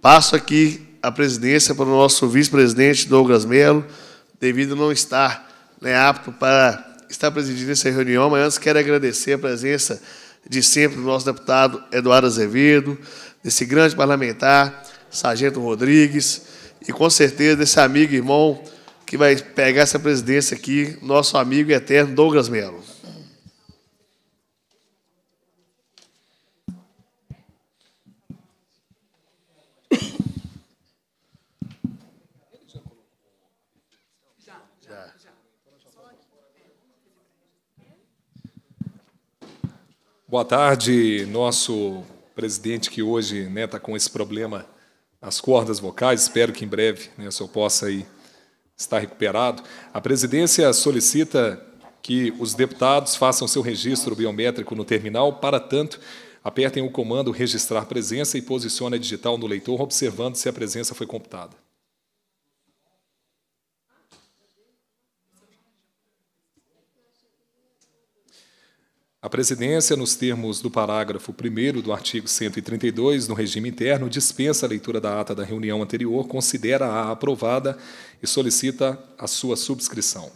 Passo aqui a presidência para o nosso vice-presidente Douglas Melo, devido não estar né, apto para estar presidindo essa reunião, mas antes quero agradecer a presença de sempre do nosso deputado Eduardo Azevedo, desse grande parlamentar, Sargento Rodrigues, e com certeza desse amigo e irmão que vai pegar essa presidência aqui, nosso amigo eterno Douglas Melo. Boa tarde, nosso presidente que hoje está né, tá com esse problema nas cordas vocais. Espero que em breve né, o senhor possa aí estar recuperado. A presidência solicita que os deputados façam seu registro biométrico no terminal. Para tanto, apertem o comando Registrar Presença e posicione a digital no leitor, observando se a presença foi computada. A presidência, nos termos do parágrafo 1 do artigo 132 do regime interno, dispensa a leitura da ata da reunião anterior, considera-a aprovada e solicita a sua subscrição.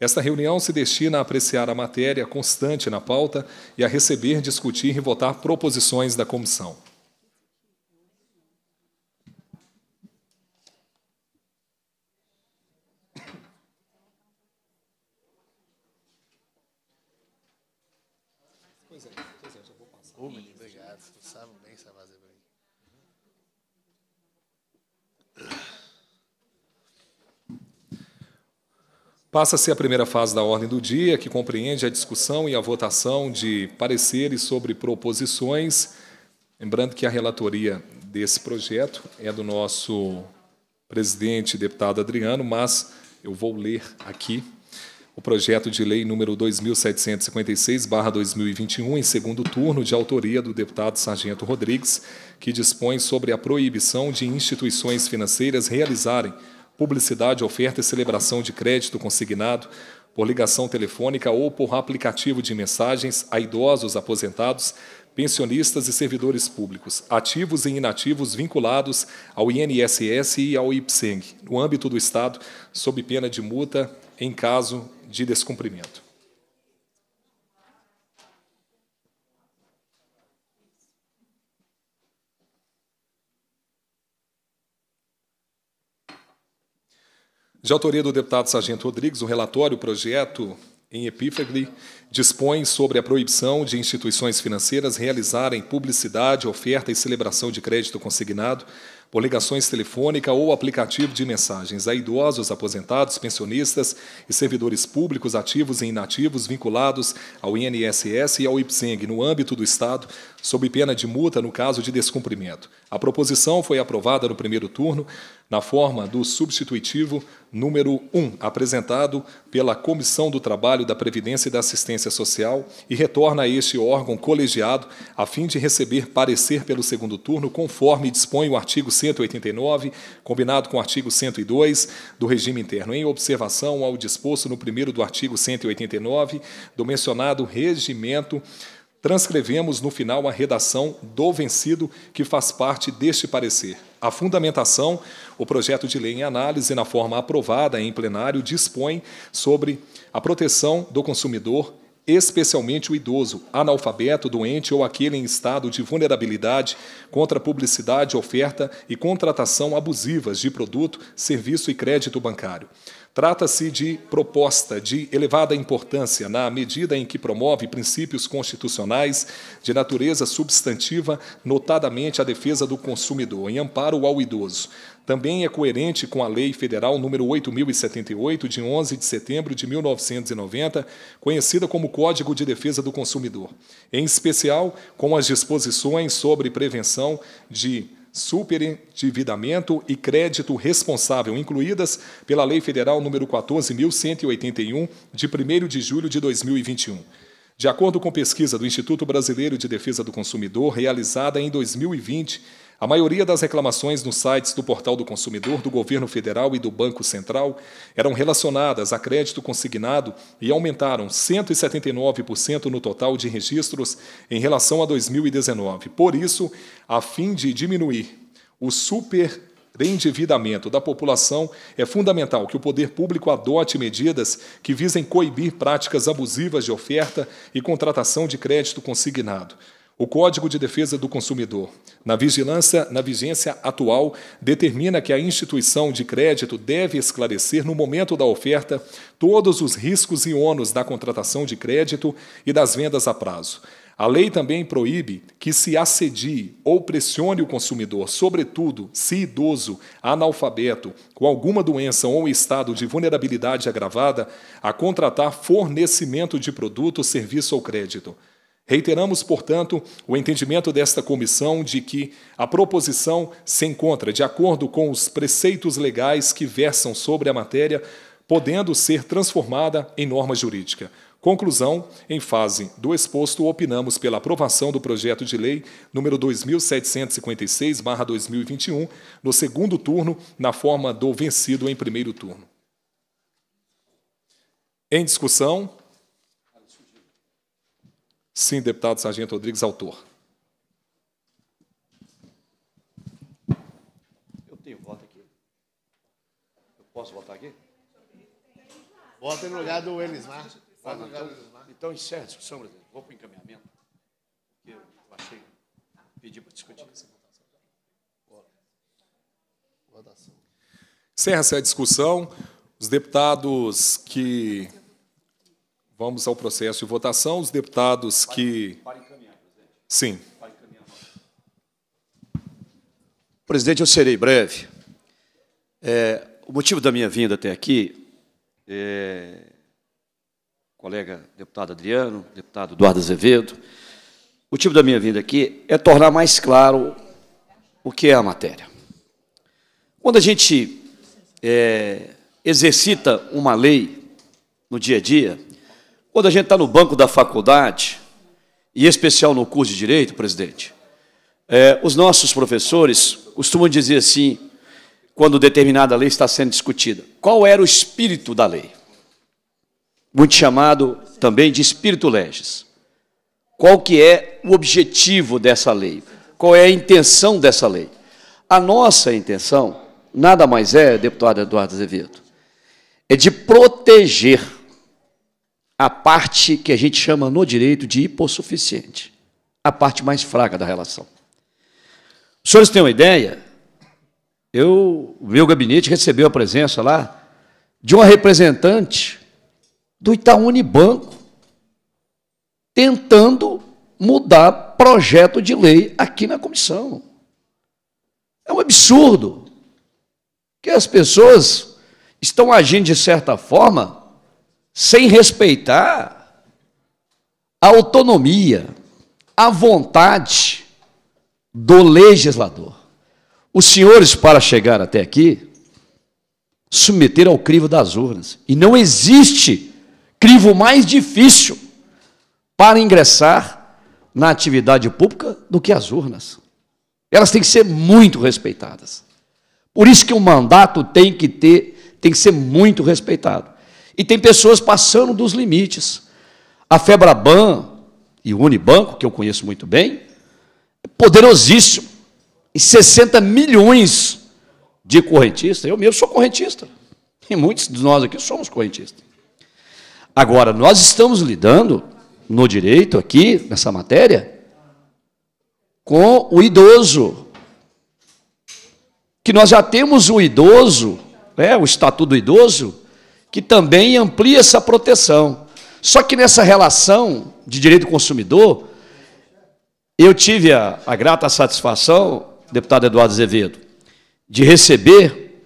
Esta reunião se destina a apreciar a matéria constante na pauta e a receber, discutir e votar proposições da comissão. Passa-se a primeira fase da ordem do dia, que compreende a discussão e a votação de pareceres sobre proposições. Lembrando que a relatoria desse projeto é do nosso presidente, deputado Adriano, mas eu vou ler aqui o projeto de lei número 2756/2021, em segundo turno, de autoria do deputado Sargento Rodrigues, que dispõe sobre a proibição de instituições financeiras realizarem publicidade, oferta e celebração de crédito consignado por ligação telefônica ou por aplicativo de mensagens a idosos, aposentados, pensionistas e servidores públicos, ativos e inativos vinculados ao INSS e ao IPSENG, no âmbito do Estado, sob pena de multa em caso de descumprimento. De autoria do deputado Sargento Rodrigues, o relatório, projeto em epífrase, dispõe sobre a proibição de instituições financeiras realizarem publicidade, oferta e celebração de crédito consignado por ligações telefônica ou aplicativo de mensagens a idosos, aposentados, pensionistas e servidores públicos ativos e inativos vinculados ao INSS e ao IPSENG no âmbito do Estado, sob pena de multa no caso de descumprimento. A proposição foi aprovada no primeiro turno na forma do substitutivo número 1, apresentado pela Comissão do Trabalho, da Previdência e da Assistência Social e retorna a este órgão colegiado a fim de receber parecer pelo segundo turno, conforme dispõe o artigo 189, combinado com o artigo 102 do regime interno, em observação ao disposto no primeiro do artigo 189 do mencionado regimento Transcrevemos no final a redação do vencido que faz parte deste parecer. A fundamentação, o projeto de lei em análise na forma aprovada em plenário dispõe sobre a proteção do consumidor especialmente o idoso, analfabeto, doente ou aquele em estado de vulnerabilidade, contra publicidade, oferta e contratação abusivas de produto, serviço e crédito bancário. Trata-se de proposta de elevada importância na medida em que promove princípios constitucionais de natureza substantiva, notadamente a defesa do consumidor, em amparo ao idoso também é coerente com a Lei Federal número 8078 de 11 de setembro de 1990, conhecida como Código de Defesa do Consumidor, em especial com as disposições sobre prevenção de superendividamento e crédito responsável, incluídas pela Lei Federal número 14181 de 1º de julho de 2021. De acordo com pesquisa do Instituto Brasileiro de Defesa do Consumidor realizada em 2020, a maioria das reclamações nos sites do Portal do Consumidor, do Governo Federal e do Banco Central eram relacionadas a crédito consignado e aumentaram 179% no total de registros em relação a 2019. Por isso, a fim de diminuir o super endividamento da população, é fundamental que o poder público adote medidas que visem coibir práticas abusivas de oferta e contratação de crédito consignado. O Código de Defesa do Consumidor, na vigilância, na vigência atual, determina que a instituição de crédito deve esclarecer no momento da oferta todos os riscos e ônus da contratação de crédito e das vendas a prazo. A lei também proíbe que se assedie ou pressione o consumidor, sobretudo se idoso, analfabeto, com alguma doença ou estado de vulnerabilidade agravada, a contratar fornecimento de produto, serviço ou crédito. Reiteramos, portanto, o entendimento desta comissão de que a proposição se encontra de acordo com os preceitos legais que versam sobre a matéria, podendo ser transformada em norma jurídica. Conclusão, em fase do exposto, opinamos pela aprovação do projeto de lei número 2756/2021 no segundo turno, na forma do vencido em primeiro turno. Em discussão, Sim, deputado Sargento Rodrigues, autor. Eu tenho voto aqui? Eu posso votar aqui? Vota no lugar do Elismar. Ah, então, então encerra a discussão, presidente. Vou para o encaminhamento. Eu achei. Pedi para discutir. Encerra-se a discussão. Os deputados que Vamos ao processo de votação. Os deputados que. Para pare Sim. presidente, eu serei breve. É, o motivo da minha vinda até aqui, é, colega deputado Adriano, deputado Eduardo Azevedo, o motivo da minha vinda aqui é tornar mais claro o que é a matéria. Quando a gente é, exercita uma lei no dia a dia, quando a gente está no banco da faculdade, e em especial no curso de Direito, presidente, é, os nossos professores costumam dizer assim, quando determinada lei está sendo discutida, qual era o espírito da lei? Muito chamado também de espírito legis. Qual que é o objetivo dessa lei? Qual é a intenção dessa lei? A nossa intenção nada mais é, deputado Eduardo Azevedo, é de proteger a parte que a gente chama no direito de hipossuficiente, a parte mais fraca da relação. Os senhores têm uma ideia? Eu, o meu gabinete recebeu a presença lá de uma representante do Itaú Unibanco tentando mudar projeto de lei aqui na comissão. É um absurdo que as pessoas estão agindo de certa forma sem respeitar a autonomia, a vontade do legislador. Os senhores, para chegar até aqui, submeteram ao crivo das urnas. E não existe crivo mais difícil para ingressar na atividade pública do que as urnas. Elas têm que ser muito respeitadas. Por isso que o mandato tem que ter, tem que ser muito respeitado. E tem pessoas passando dos limites. A Febraban e o Unibanco, que eu conheço muito bem, é poderosíssimo. e 60 milhões de correntistas, eu mesmo sou correntista. E muitos de nós aqui somos correntistas. Agora, nós estamos lidando no direito aqui, nessa matéria, com o idoso. Que nós já temos o idoso, né, o estatuto do idoso, que também amplia essa proteção. Só que nessa relação de direito do consumidor, eu tive a, a grata satisfação, deputado Eduardo Azevedo, de receber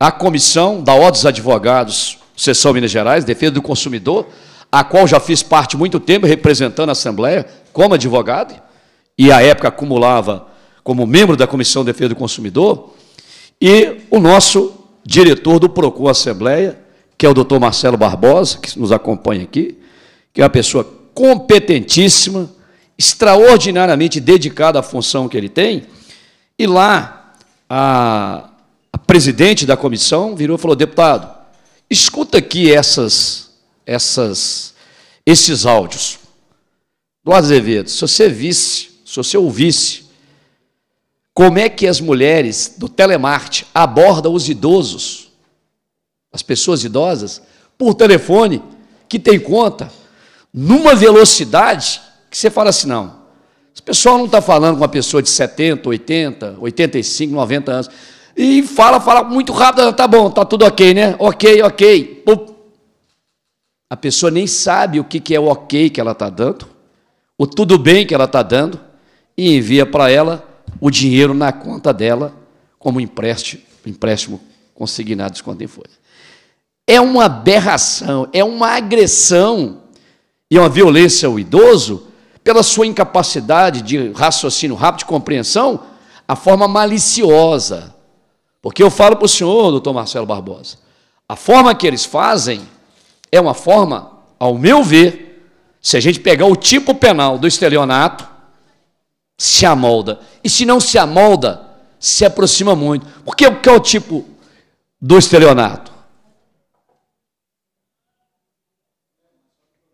a comissão da Ordem dos Advogados, Sessão Minas Gerais, Defesa do Consumidor, a qual já fiz parte muito tempo, representando a Assembleia como advogado, e à época acumulava como membro da Comissão de Defesa do Consumidor, e o nosso diretor do PROCON Assembleia, que é o doutor Marcelo Barbosa, que nos acompanha aqui, que é uma pessoa competentíssima, extraordinariamente dedicada à função que ele tem, e lá a, a presidente da comissão virou e falou: deputado, escuta aqui essas, essas, esses áudios. Do Azevedo, se você visse, se você ouvisse, como é que as mulheres do Telemarte abordam os idosos as pessoas idosas, por telefone, que tem conta, numa velocidade que você fala assim, não. Esse pessoal não está falando com uma pessoa de 70, 80, 85, 90 anos. E fala, fala muito rápido, tá bom, tá tudo ok, né? Ok, ok. Pum. A pessoa nem sabe o que, que é o ok que ela está dando, o tudo bem que ela está dando, e envia para ela o dinheiro na conta dela como empréstimo, empréstimo consignado de em folha é uma aberração, é uma agressão e uma violência ao idoso pela sua incapacidade de raciocínio rápido, de compreensão, a forma maliciosa. Porque eu falo para o senhor, doutor Marcelo Barbosa, a forma que eles fazem é uma forma, ao meu ver, se a gente pegar o tipo penal do estelionato, se amolda. E se não se amolda, se aproxima muito. Porque o que é o tipo do estelionato?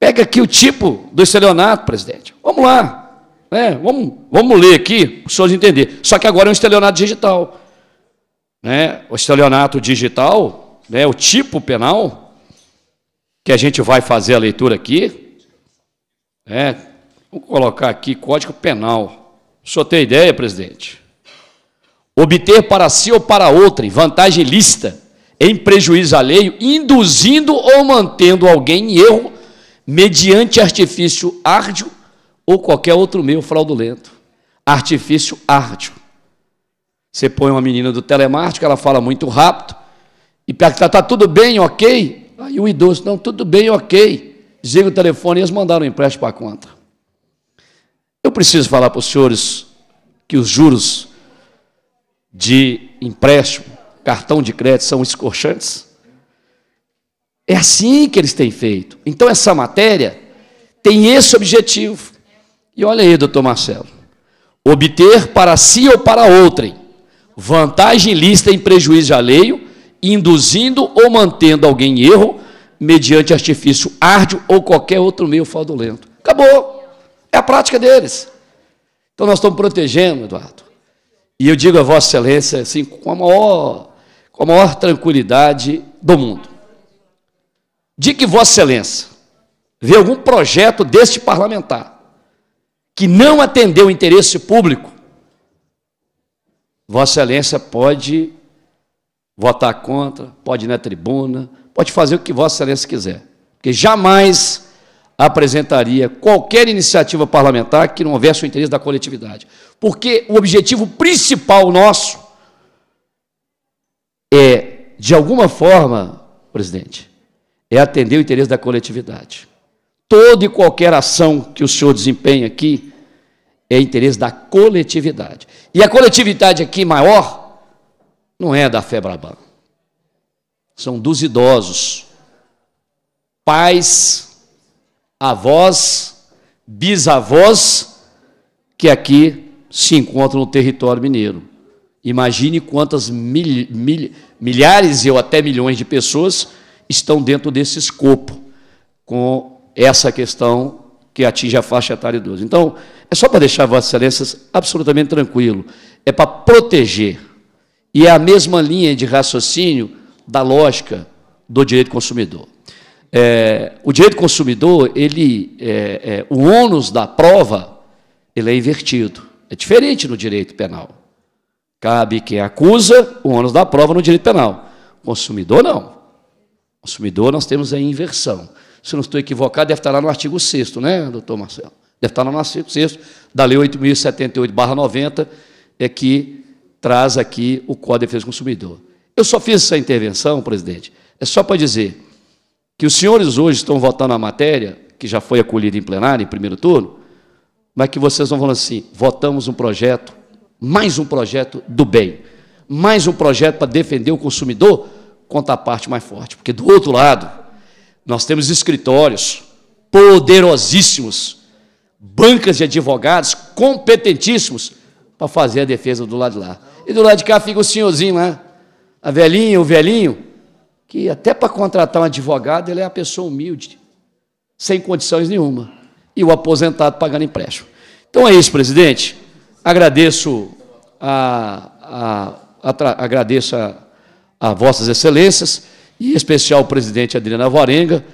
Pega aqui o tipo do estelionato, presidente. Vamos lá. Né? Vamos, vamos ler aqui, para os senhores entenderem. Só que agora é um estelionato digital. Né? O estelionato digital, né? o tipo penal, que a gente vai fazer a leitura aqui. Né? Vamos colocar aqui Código Penal. O senhor tem ideia, presidente? Obter para si ou para outra vantagem lícita em prejuízo alheio, induzindo ou mantendo alguém em erro mediante artifício árduo ou qualquer outro meio fraudulento. Artifício árduo. Você põe uma menina do telemático, ela fala muito rápido, e que está tá tudo bem, ok? Aí o idoso, não, tudo bem, ok. Desliga o telefone e eles mandaram um empréstimo para a conta. Eu preciso falar para os senhores que os juros de empréstimo, cartão de crédito, são escorchantes? É assim que eles têm feito. Então, essa matéria tem esse objetivo. E olha aí, doutor Marcelo: obter para si ou para outrem vantagem lista em prejuízo alheio, induzindo ou mantendo alguém em erro, mediante artifício árduo ou qualquer outro meio fraudulento. Acabou. É a prática deles. Então, nós estamos protegendo, Eduardo. E eu digo a Vossa Excelência assim, com a maior, com a maior tranquilidade do mundo de que Vossa Excelência vê algum projeto deste parlamentar que não atendeu o interesse público, Vossa Excelência pode votar contra, pode ir na tribuna, pode fazer o que Vossa Excelência quiser, porque jamais apresentaria qualquer iniciativa parlamentar que não houvesse o interesse da coletividade. Porque o objetivo principal nosso é, de alguma forma, presidente, é atender o interesse da coletividade. Toda e qualquer ação que o senhor desempenha aqui é interesse da coletividade. E a coletividade aqui maior não é da Febraban. São dos idosos, pais, avós, bisavós que aqui se encontram no território mineiro. Imagine quantas mil, mil, milhares ou até milhões de pessoas estão dentro desse escopo, com essa questão que atinge a faixa etária idosa. Então, é só para deixar Vossas Excelências absolutamente tranquilo, é para proteger. E é a mesma linha de raciocínio da lógica do direito consumidor. É, o direito consumidor, ele, é, é, o ônus da prova, ele é invertido. É diferente no direito penal. Cabe quem acusa, o ônus da prova no direito penal. Consumidor, não consumidor, nós temos a inversão. Se não estou equivocado, deve estar lá no artigo 6 né, doutor Marcelo? Deve estar lá no artigo 6 da Lei 8.078-90, é que traz aqui o Código de Defesa do Consumidor. Eu só fiz essa intervenção, presidente, é só para dizer que os senhores hoje estão votando a matéria, que já foi acolhida em plenário, em primeiro turno, mas que vocês vão falando assim, votamos um projeto, mais um projeto do bem, mais um projeto para defender o consumidor, contra a parte mais forte. Porque do outro lado, nós temos escritórios poderosíssimos, bancas de advogados competentíssimos para fazer a defesa do lado de lá. E do lado de cá fica o senhorzinho lá, a velhinha, o velhinho, que até para contratar um advogado ele é uma pessoa humilde, sem condições nenhuma, e o aposentado pagando empréstimo. Então é isso, presidente. Agradeço a, a, a agradeço a a Vossas Excelências, e em especial o presidente Adriano Vorenga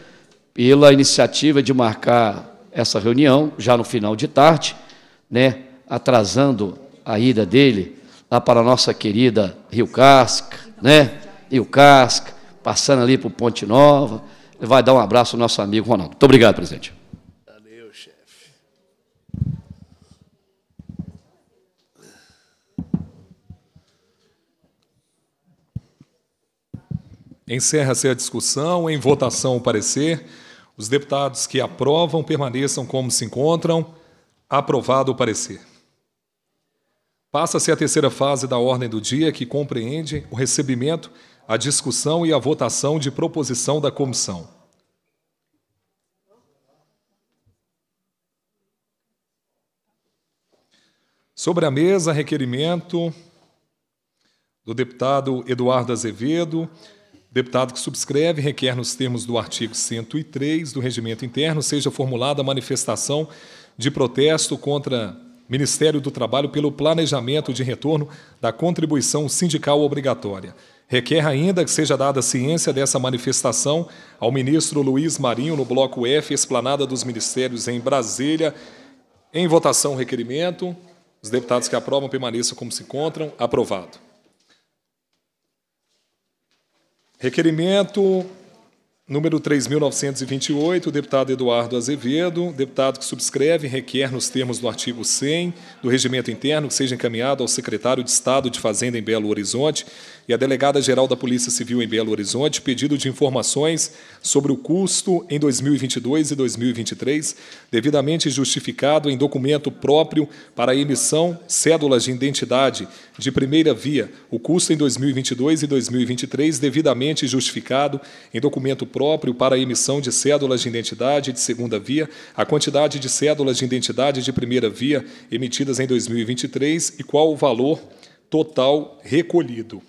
pela iniciativa de marcar essa reunião já no final de tarde, né, atrasando a ida dele lá para a nossa querida Rio Casca, né? Rio Casca, passando ali para o Ponte Nova. Vai dar um abraço ao nosso amigo Ronaldo. Muito obrigado, presidente. Encerra-se a discussão, em votação o parecer. Os deputados que aprovam permaneçam como se encontram. Aprovado o parecer. Passa-se a terceira fase da ordem do dia, que compreende o recebimento, a discussão e a votação de proposição da comissão. Sobre a mesa, requerimento do deputado Eduardo Azevedo, Deputado que subscreve, requer nos termos do artigo 103 do Regimento Interno seja formulada a manifestação de protesto contra Ministério do Trabalho pelo planejamento de retorno da contribuição sindical obrigatória. Requer ainda que seja dada ciência dessa manifestação ao ministro Luiz Marinho no bloco F, Esplanada dos Ministérios em Brasília. Em votação, requerimento. Os deputados que aprovam permaneçam como se encontram. Aprovado. Requerimento Número 3.928, deputado Eduardo Azevedo, deputado que subscreve e requer, nos termos do artigo 100 do Regimento Interno, que seja encaminhado ao secretário de Estado de Fazenda em Belo Horizonte e à delegada-geral da Polícia Civil em Belo Horizonte pedido de informações sobre o custo em 2022 e 2023, devidamente justificado em documento próprio para a emissão cédulas de identidade de primeira via, o custo em 2022 e 2023, devidamente justificado em documento próprio para a emissão de cédulas de identidade de segunda via, a quantidade de cédulas de identidade de primeira via emitidas em 2023 e qual o valor total recolhido.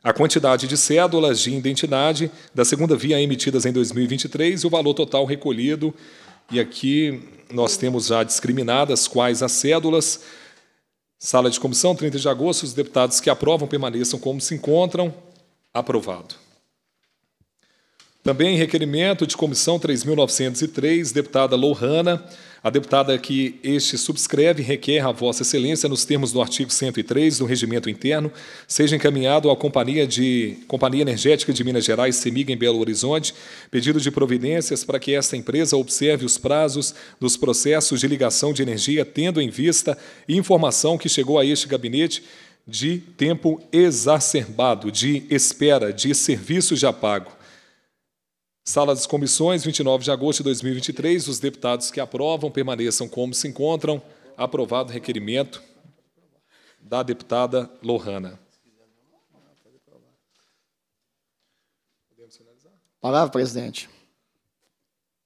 A quantidade de cédulas de identidade da segunda via emitidas em 2023 e o valor total recolhido. E aqui nós temos já discriminadas quais as cédulas. Sala de comissão, 30 de agosto. Os deputados que aprovam permaneçam como se encontram. Aprovado. Também requerimento de comissão 3.903, deputada Lohana, a deputada que este subscreve requer a Vossa Excelência, nos termos do artigo 103 do Regimento Interno, seja encaminhado à Companhia, de, Companhia Energética de Minas Gerais, CEMIG, em Belo Horizonte, pedido de providências para que esta empresa observe os prazos dos processos de ligação de energia, tendo em vista informação que chegou a este gabinete de tempo exacerbado, de espera, de serviço já pago. Sala das Comissões, 29 de agosto de 2023. Os deputados que aprovam permaneçam como se encontram. Aprovado o requerimento da deputada Lohana. Palavra, presidente.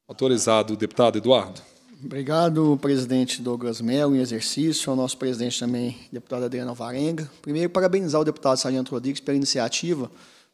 Autorizado, deputado Eduardo. Obrigado, presidente Douglas Melo, em exercício, ao nosso presidente também, deputado Adriano Varenga. Primeiro, parabenizar o deputado Sargento Rodrigues pela iniciativa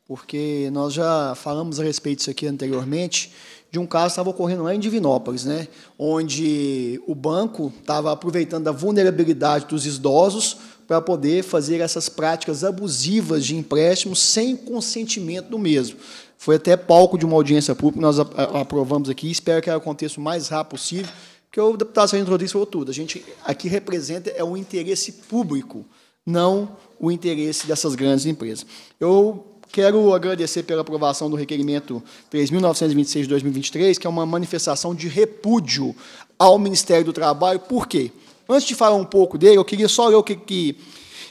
porque nós já falamos a respeito disso aqui anteriormente, de um caso que estava ocorrendo lá em Divinópolis, né? onde o banco estava aproveitando a vulnerabilidade dos idosos para poder fazer essas práticas abusivas de empréstimos sem consentimento do mesmo. Foi até palco de uma audiência pública, nós aprovamos aqui, espero que aconteça o mais rápido possível, porque o deputado Sérgio Rodrigues falou tudo. A gente aqui representa é o interesse público, não o interesse dessas grandes empresas. Eu Quero agradecer pela aprovação do requerimento 3.926-2023, que é uma manifestação de repúdio ao Ministério do Trabalho. Por quê? Antes de falar um pouco dele, eu queria só ler o que, que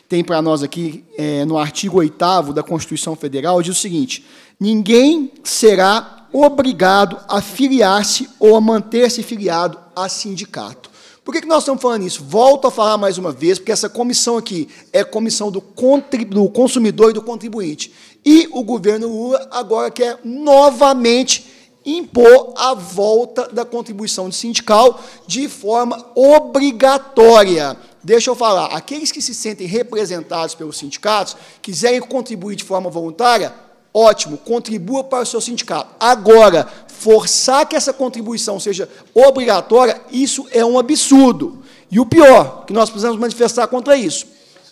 tem para nós aqui é, no artigo 8 da Constituição Federal, diz o seguinte: ninguém será obrigado a filiar-se ou a manter-se filiado a sindicato. Por que, que nós estamos falando isso? Volto a falar mais uma vez, porque essa comissão aqui é comissão do, do consumidor e do contribuinte. E o governo Lula agora quer novamente impor a volta da contribuição sindical de forma obrigatória. Deixa eu falar, aqueles que se sentem representados pelos sindicatos, quiserem contribuir de forma voluntária, ótimo, contribua para o seu sindicato. Agora, forçar que essa contribuição seja obrigatória, isso é um absurdo. E o pior, que nós precisamos manifestar contra isso.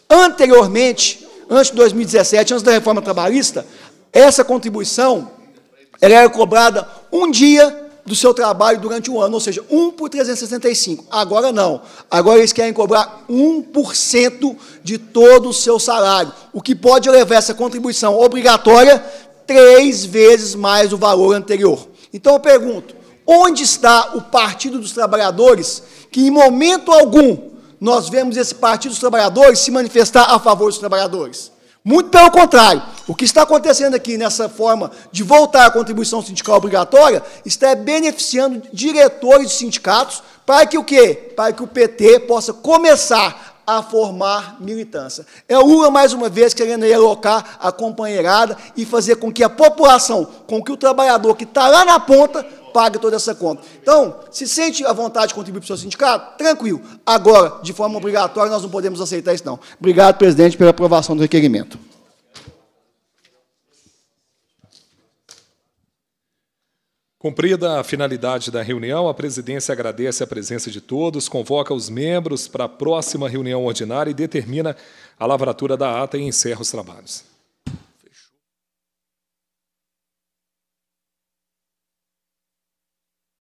Anteriormente, antes de 2017, antes da reforma trabalhista, essa contribuição ela era cobrada um dia do seu trabalho durante um ano, ou seja, 1 por 365. Agora não. Agora eles querem cobrar 1% de todo o seu salário, o que pode levar essa contribuição obrigatória três vezes mais o valor anterior. Então eu pergunto: onde está o Partido dos Trabalhadores que, em momento algum, nós vemos esse Partido dos Trabalhadores se manifestar a favor dos trabalhadores? Muito pelo contrário, o que está acontecendo aqui nessa forma de voltar à contribuição sindical obrigatória está beneficiando diretores de sindicatos para que o quê? Para que o PT possa começar a formar militância. É o Lula, mais uma vez, querendo alocar a companheirada e fazer com que a população, com que o trabalhador que está lá na ponta, pague toda essa conta. Então, se sente à vontade de contribuir para o seu sindicato, tranquilo. Agora, de forma obrigatória, nós não podemos aceitar isso, não. Obrigado, presidente, pela aprovação do requerimento. Cumprida a finalidade da reunião, a presidência agradece a presença de todos, convoca os membros para a próxima reunião ordinária e determina a lavratura da ata e encerra os trabalhos.